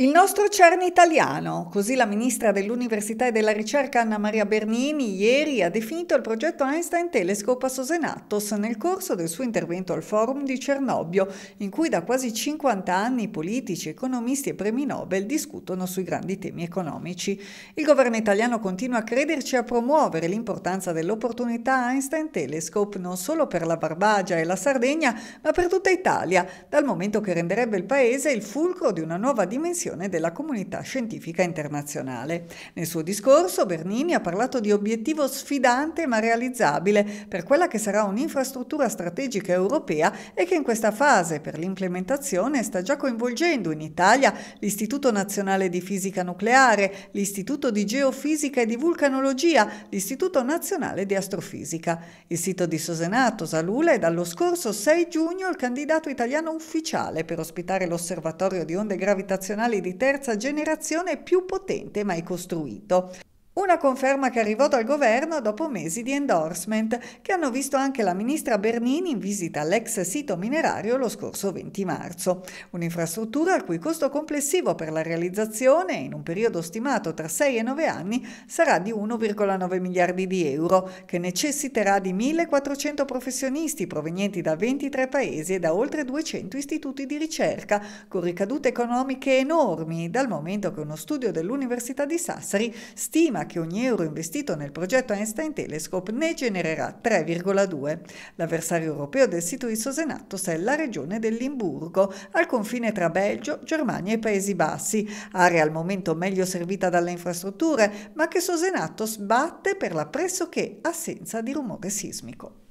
Il nostro CERN italiano, così la ministra dell'Università e della Ricerca Anna Maria Bernini ieri ha definito il progetto Einstein Telescope a Sosenatos nel corso del suo intervento al forum di Cernobbio, in cui da quasi 50 anni politici, economisti e premi Nobel discutono sui grandi temi economici. Il governo italiano continua a crederci e a promuovere l'importanza dell'opportunità Einstein Telescope non solo per la Barbagia e la Sardegna, ma per tutta Italia, dal momento che renderebbe il paese il fulcro di una nuova dimensione direzione della comunità scientifica internazionale. Nel suo discorso Bernini ha parlato di obiettivo sfidante ma realizzabile per quella che sarà un'infrastruttura strategica europea e che in questa fase per l'implementazione sta già coinvolgendo in Italia l'Istituto Nazionale di Fisica Nucleare, l'Istituto di Geofisica e di Vulcanologia, l'Istituto Nazionale di Astrofisica. Il sito di Sosenato Salula è dallo scorso 6 giugno il candidato italiano ufficiale per ospitare l'osservatorio di onde gravitazionali di terza generazione più potente mai costruito. Una conferma che arrivò dal governo dopo mesi di endorsement, che hanno visto anche la ministra Bernini in visita all'ex sito minerario lo scorso 20 marzo. Un'infrastruttura il cui costo complessivo per la realizzazione, in un periodo stimato tra 6 e 9 anni, sarà di 1,9 miliardi di euro, che necessiterà di 1.400 professionisti provenienti da 23 paesi e da oltre 200 istituti di ricerca, con ricadute economiche enormi, dal momento che uno studio dell'Università di Sassari stima che ogni euro investito nel progetto Einstein Telescope ne genererà 3,2. L'avversario europeo del sito di Sosenatos è la regione del Limburgo, al confine tra Belgio, Germania e Paesi Bassi, area al momento meglio servita dalle infrastrutture, ma che Sosenatos batte per la pressoché assenza di rumore sismico.